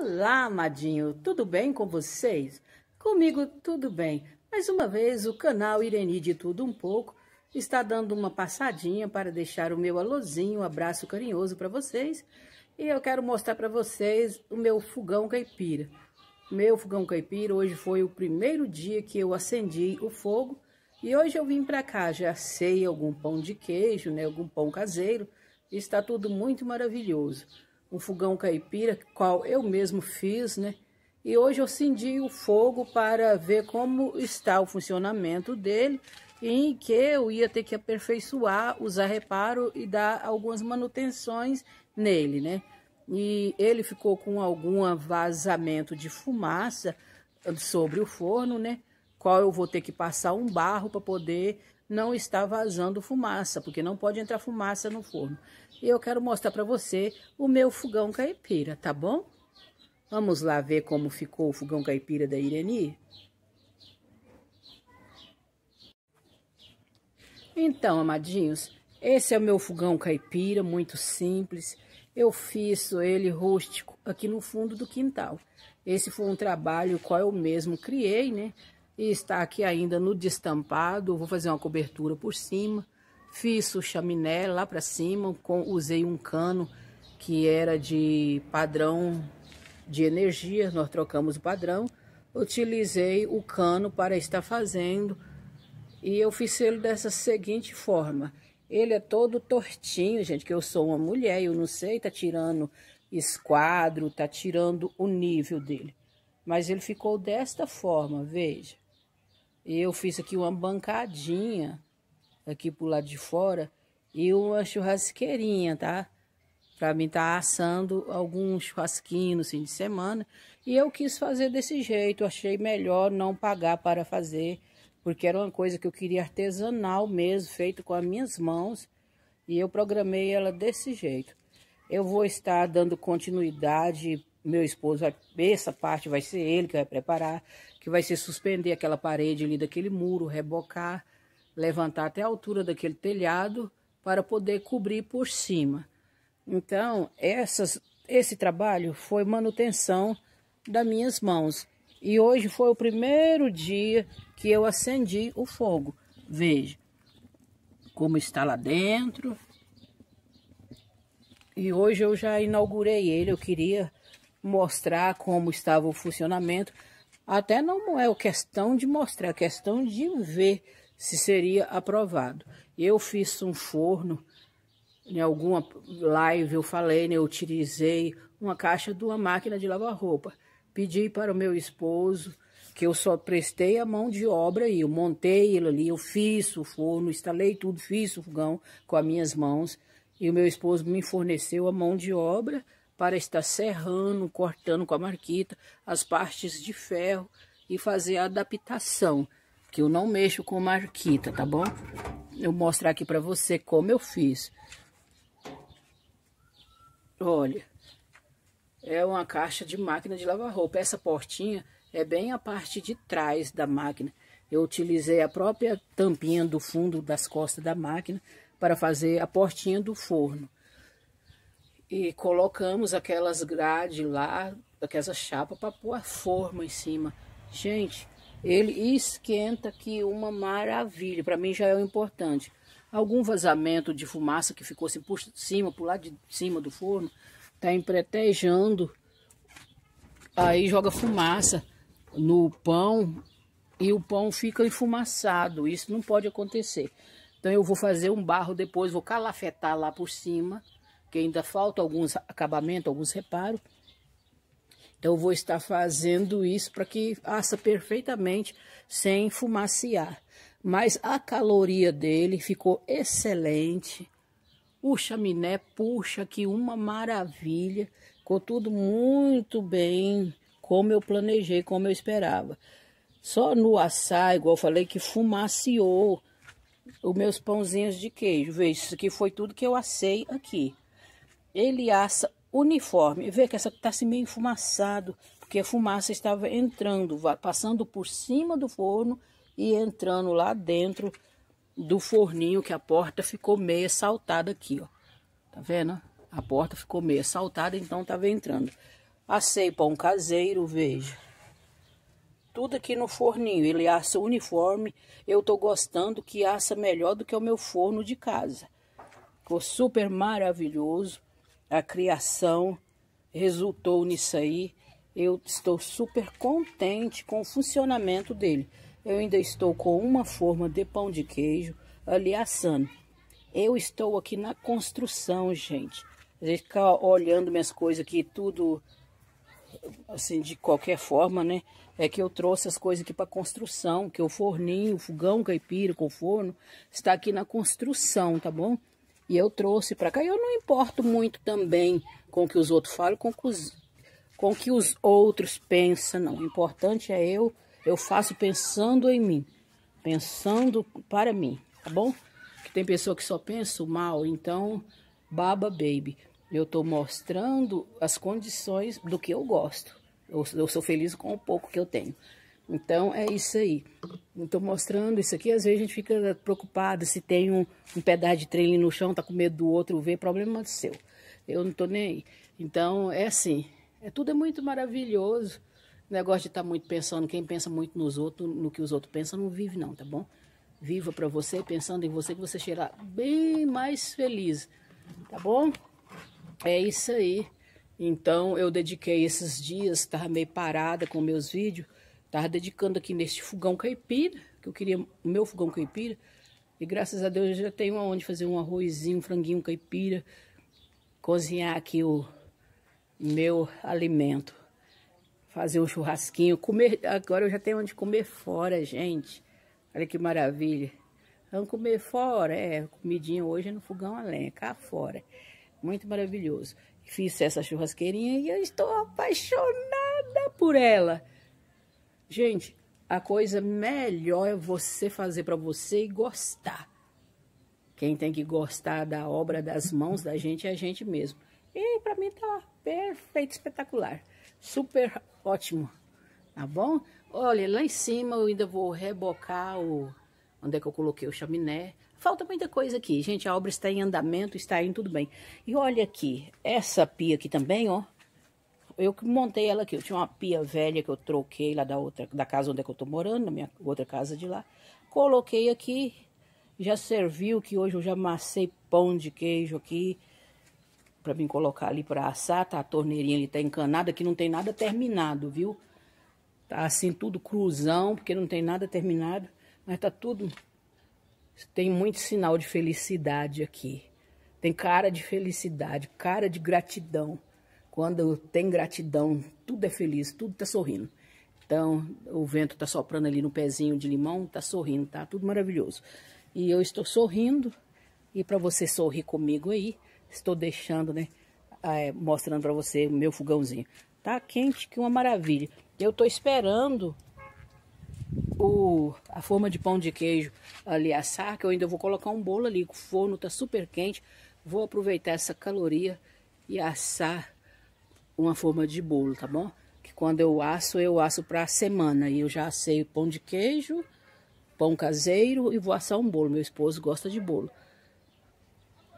Olá, amadinho, tudo bem com vocês? Comigo tudo bem. Mais uma vez, o canal Ireni de Tudo Um Pouco está dando uma passadinha para deixar o meu alôzinho, um abraço carinhoso para vocês. E eu quero mostrar para vocês o meu fogão caipira. Meu fogão caipira, hoje foi o primeiro dia que eu acendi o fogo. E hoje eu vim para cá, já sei algum pão de queijo, né, algum pão caseiro. Está tudo muito maravilhoso um fogão caipira, qual eu mesmo fiz, né? E hoje eu acendi o fogo para ver como está o funcionamento dele em que eu ia ter que aperfeiçoar, usar reparo e dar algumas manutenções nele, né? E ele ficou com algum vazamento de fumaça sobre o forno, né? Qual eu vou ter que passar um barro para poder não está vazando fumaça, porque não pode entrar fumaça no forno. E eu quero mostrar para você o meu fogão caipira, tá bom? Vamos lá ver como ficou o fogão caipira da Ireni? Então, amadinhos, esse é o meu fogão caipira, muito simples. Eu fiz ele rústico aqui no fundo do quintal. Esse foi um trabalho qual eu mesmo criei, né? e está aqui ainda no destampado. Vou fazer uma cobertura por cima. Fiz o chaminé lá para cima, com, usei um cano que era de padrão de energia, nós trocamos o padrão. Utilizei o cano para estar fazendo e eu fiz ele dessa seguinte forma. Ele é todo tortinho, gente, que eu sou uma mulher, eu não sei, tá tirando esquadro, tá tirando o nível dele. Mas ele ficou desta forma, veja. Eu fiz aqui uma bancadinha aqui pro lado de fora e uma churrasqueirinha, tá? Pra mim tá assando algum churrasquinho no fim de semana. E eu quis fazer desse jeito, achei melhor não pagar para fazer, porque era uma coisa que eu queria artesanal mesmo, feito com as minhas mãos. E eu programei ela desse jeito. Eu vou estar dando continuidade meu esposo vai, essa parte vai ser ele que vai preparar, que vai ser suspender aquela parede ali daquele muro, rebocar, levantar até a altura daquele telhado para poder cobrir por cima. Então, essas, esse trabalho foi manutenção das minhas mãos. E hoje foi o primeiro dia que eu acendi o fogo. Veja como está lá dentro. E hoje eu já inaugurei ele, eu queria mostrar como estava o funcionamento. Até não é questão de mostrar, é questão de ver se seria aprovado. Eu fiz um forno, em alguma live eu falei, né, eu utilizei uma caixa de uma máquina de lavar roupa. Pedi para o meu esposo, que eu só prestei a mão de obra e eu montei ele ali, eu fiz o forno, instalei tudo, fiz o fogão com as minhas mãos. E o meu esposo me forneceu a mão de obra para estar serrando, cortando com a marquita as partes de ferro e fazer a adaptação, que eu não mexo com marquita, tá bom? Eu mostrar aqui para você como eu fiz. Olha, é uma caixa de máquina de lavar roupa. Essa portinha é bem a parte de trás da máquina. Eu utilizei a própria tampinha do fundo das costas da máquina para fazer a portinha do forno e colocamos aquelas grades lá, aquela chapa para pôr a forma em cima. Gente, ele esquenta que uma maravilha, para mim já é o importante. Algum vazamento de fumaça que ficou assim por cima, por lá de cima do forno, está empretejando, aí joga fumaça no pão e o pão fica enfumaçado, isso não pode acontecer. Então eu vou fazer um barro depois, vou calafetar lá por cima, que ainda falta alguns acabamento, alguns reparos. Então, eu vou estar fazendo isso para que assa perfeitamente, sem fumaciar. Mas a caloria dele ficou excelente. O chaminé puxa que uma maravilha. Ficou tudo muito bem, como eu planejei, como eu esperava. Só no assar, igual eu falei, que fumaciou os meus pãozinhos de queijo. Veja, isso aqui foi tudo que eu assei aqui ele assa uniforme. Vê que essa está assim meio fumaçado, porque a fumaça estava entrando, passando por cima do forno e entrando lá dentro do forninho, que a porta ficou meio saltada aqui, ó. Tá vendo? A porta ficou meio saltada, então tava entrando. Assei pão caseiro, veja. Tudo aqui no forninho, ele assa uniforme. Eu tô gostando que assa melhor do que o meu forno de casa. Ficou super maravilhoso a criação resultou nisso aí. Eu estou super contente com o funcionamento dele. Eu ainda estou com uma forma de pão de queijo ali assando. Eu estou aqui na construção, gente. A gente fica olhando minhas coisas aqui, tudo assim, de qualquer forma, né? É que eu trouxe as coisas aqui para construção, que o forninho, o fogão caipira com forno, está aqui na construção, tá bom? E eu trouxe para cá. Eu não importo muito também com o que os outros falam, com, os, com o que os outros pensam, não. O importante é eu, eu faço pensando em mim, pensando para mim, tá bom? Porque tem pessoa que só pensa o mal, então, baba baby. Eu estou mostrando as condições do que eu gosto. Eu, eu sou feliz com o pouco que eu tenho. Então, é isso aí. Estou mostrando isso aqui, às vezes a gente fica preocupado se tem um, um pedaço de trem no chão, tá com medo do outro ver, problema é seu. Eu não tô nem aí. Então, é assim, é, tudo é muito maravilhoso. O negócio de estar tá muito pensando, quem pensa muito nos outros, no que os outros pensam, não vive não, tá bom? Viva para você, pensando em você, que você será bem mais feliz, tá bom? É isso aí. Então, eu dediquei esses dias, estava meio parada com meus vídeos, Tava dedicando aqui neste fogão caipira, que eu queria o meu fogão caipira. E graças a Deus eu já tenho onde fazer um arrozinho, um franguinho caipira, cozinhar aqui o meu alimento, fazer um churrasquinho, comer. Agora eu já tenho onde comer fora, gente. Olha que maravilha. Vamos comer fora, é, comidinha hoje é no fogão a lenha, cá fora. Muito maravilhoso. Fiz essa churrasqueirinha e eu estou apaixonada por ela. Gente, a coisa melhor é você fazer para você e gostar. Quem tem que gostar da obra das mãos da gente é a gente mesmo. E para mim tá perfeito, espetacular. Super ótimo, tá bom? Olha, lá em cima eu ainda vou rebocar o... Onde é que eu coloquei o chaminé? Falta muita coisa aqui, gente. A obra está em andamento, está indo tudo bem. E olha aqui, essa pia aqui também, ó eu que montei ela aqui. Eu tinha uma pia velha que eu troquei lá da outra, da casa onde é que eu tô morando, na minha outra casa de lá. Coloquei aqui, já serviu que hoje eu já amassei pão de queijo aqui para mim colocar ali para assar, tá a torneirinha ali tá encanada, Aqui não tem nada terminado, viu? Tá assim tudo cruzão, porque não tem nada terminado, mas tá tudo tem muito sinal de felicidade aqui. Tem cara de felicidade, cara de gratidão. Quando tem gratidão, tudo é feliz, tudo tá sorrindo. Então, o vento tá soprando ali no pezinho de limão, tá sorrindo, tá tudo maravilhoso. E eu estou sorrindo, e para você sorrir comigo aí, estou deixando, né, é, mostrando para você o meu fogãozinho. Tá quente, que uma maravilha. Eu tô esperando o, a forma de pão de queijo ali assar, que eu ainda vou colocar um bolo ali, o forno tá super quente. Vou aproveitar essa caloria e assar uma forma de bolo, tá bom? Que quando eu asso, eu asso para a semana. E eu já assei pão de queijo, pão caseiro e vou assar um bolo. Meu esposo gosta de bolo.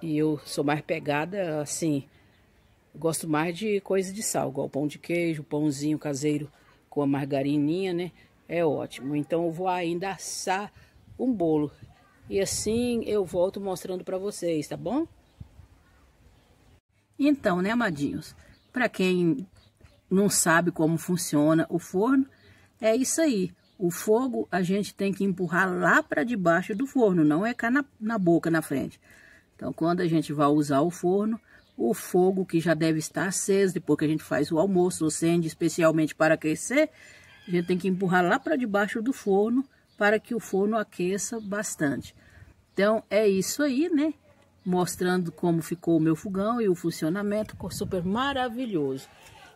E eu sou mais pegada, assim, gosto mais de coisa de sal, igual pão de queijo, pãozinho caseiro com a margarininha, né? É ótimo. Então eu vou ainda assar um bolo. E assim eu volto mostrando para vocês, tá bom? Então, né, amadinhos? Para quem não sabe como funciona o forno, é isso aí. O fogo a gente tem que empurrar lá para debaixo do forno, não é cá na, na boca, na frente. Então, quando a gente vai usar o forno, o fogo que já deve estar aceso, depois que a gente faz o almoço, acende especialmente para aquecer, a gente tem que empurrar lá para debaixo do forno, para que o forno aqueça bastante. Então, é isso aí, né? mostrando como ficou o meu fogão e o funcionamento, ficou super maravilhoso.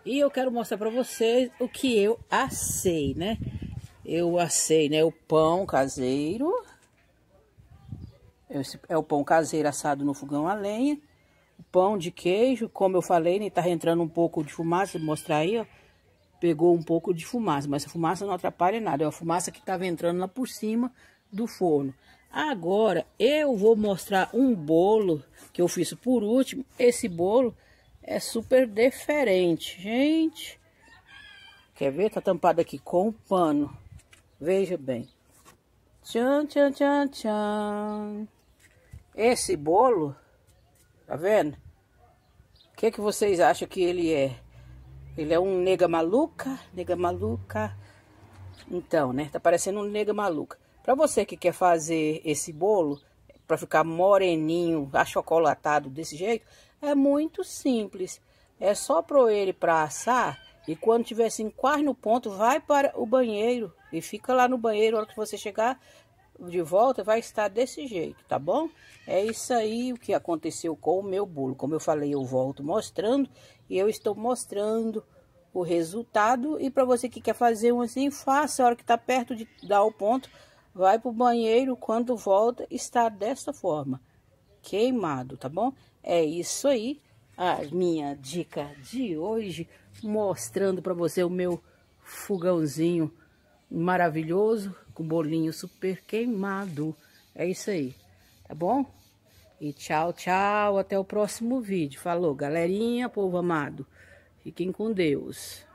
E eu quero mostrar para vocês o que eu assei, né? Eu assei, né, o pão caseiro. Esse é o pão caseiro assado no fogão a lenha. O pão de queijo, como eu falei, né, tá entrando um pouco de fumaça, vou mostrar aí, ó. Pegou um pouco de fumaça, mas a fumaça não atrapalha nada. É a fumaça que estava entrando lá por cima do forno. Agora, eu vou mostrar um bolo que eu fiz por último. Esse bolo é super diferente, gente. Quer ver? Tá tampado aqui com o pano. Veja bem. Tchan, tchan, tchan, tchan. Esse bolo, tá vendo? O que, que vocês acham que ele é? Ele é um nega maluca? Nega maluca. Então, né? Tá parecendo um nega maluca. Para você que quer fazer esse bolo, para ficar moreninho, achocolatado desse jeito, é muito simples. É só pro ele para assar e quando tiver assim quase no ponto, vai para o banheiro e fica lá no banheiro. A hora que você chegar de volta, vai estar desse jeito, tá bom? É isso aí o que aconteceu com o meu bolo. Como eu falei, eu volto mostrando e eu estou mostrando o resultado. E para você que quer fazer um assim, faça a hora que está perto de dar o ponto, Vai para o banheiro, quando volta, está dessa forma, queimado, tá bom? É isso aí, a minha dica de hoje, mostrando para você o meu fogãozinho maravilhoso, com bolinho super queimado. É isso aí, tá bom? E tchau, tchau, até o próximo vídeo. Falou, galerinha, povo amado. Fiquem com Deus.